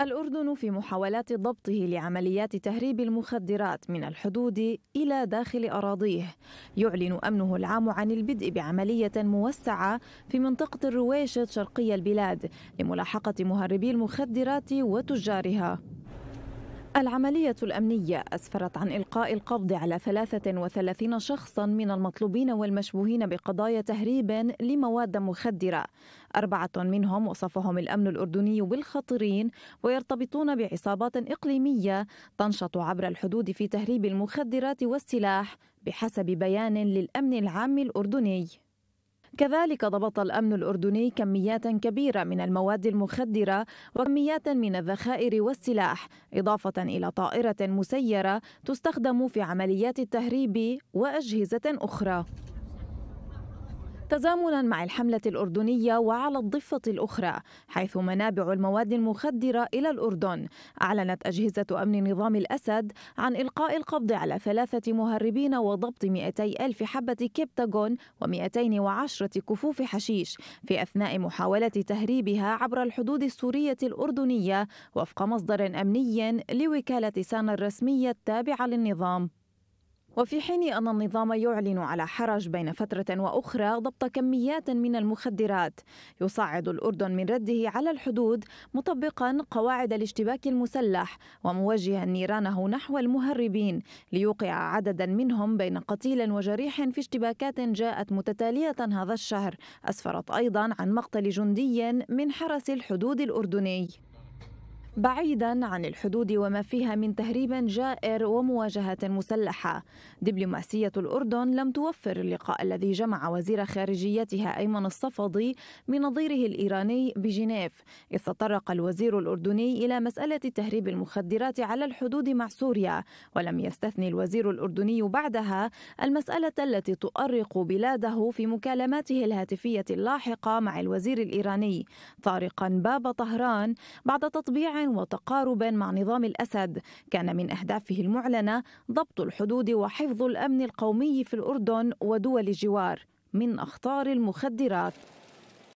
الأردن في محاولات ضبطه لعمليات تهريب المخدرات من الحدود إلى داخل أراضيه يعلن أمنه العام عن البدء بعملية موسعة في منطقة الرويشة شرقي البلاد لملاحقة مهربي المخدرات وتجارها العملية الأمنية أسفرت عن إلقاء القبض على 33 شخصا من المطلوبين والمشبوهين بقضايا تهريب لمواد مخدرة أربعة منهم وصفهم الأمن الأردني بالخطرين ويرتبطون بعصابات إقليمية تنشط عبر الحدود في تهريب المخدرات والسلاح بحسب بيان للأمن العام الأردني كذلك ضبط الأمن الأردني كميات كبيرة من المواد المخدرة وكميات من الذخائر والسلاح إضافة إلى طائرة مسيرة تستخدم في عمليات التهريب وأجهزة أخرى تزامنا مع الحملة الأردنية وعلى الضفة الأخرى حيث منابع المواد المخدرة إلى الأردن أعلنت أجهزة أمن نظام الأسد عن إلقاء القبض على ثلاثة مهربين وضبط 200 ألف حبة كبتاغون و210 كفوف حشيش في أثناء محاولة تهريبها عبر الحدود السورية الأردنية وفق مصدر أمني لوكالة سانا الرسمية التابعة للنظام وفي حين أن النظام يعلن على حرج بين فترة وأخرى ضبط كميات من المخدرات يصعد الأردن من رده على الحدود مطبقا قواعد الاشتباك المسلح وموجها نيرانه نحو المهربين ليوقع عددا منهم بين قتيل وجريح في اشتباكات جاءت متتالية هذا الشهر أسفرت أيضا عن مقتل جندي من حرس الحدود الأردني بعيدا عن الحدود وما فيها من تهريب جائر ومواجهة مسلحة دبلوماسية الأردن لم توفر اللقاء الذي جمع وزير خارجيتها أيمن الصفدي بنظيره الإيراني بجنيف إذ تطرق الوزير الأردني إلى مسألة تهريب المخدرات على الحدود مع سوريا ولم يستثني الوزير الأردني بعدها المسألة التي تؤرق بلاده في مكالماته الهاتفية اللاحقة مع الوزير الإيراني طارقا باب طهران بعد تطبيع وتقاربا مع نظام الأسد كان من أهدافه المعلنة ضبط الحدود وحفظ الأمن القومي في الأردن ودول الجوار من أخطار المخدرات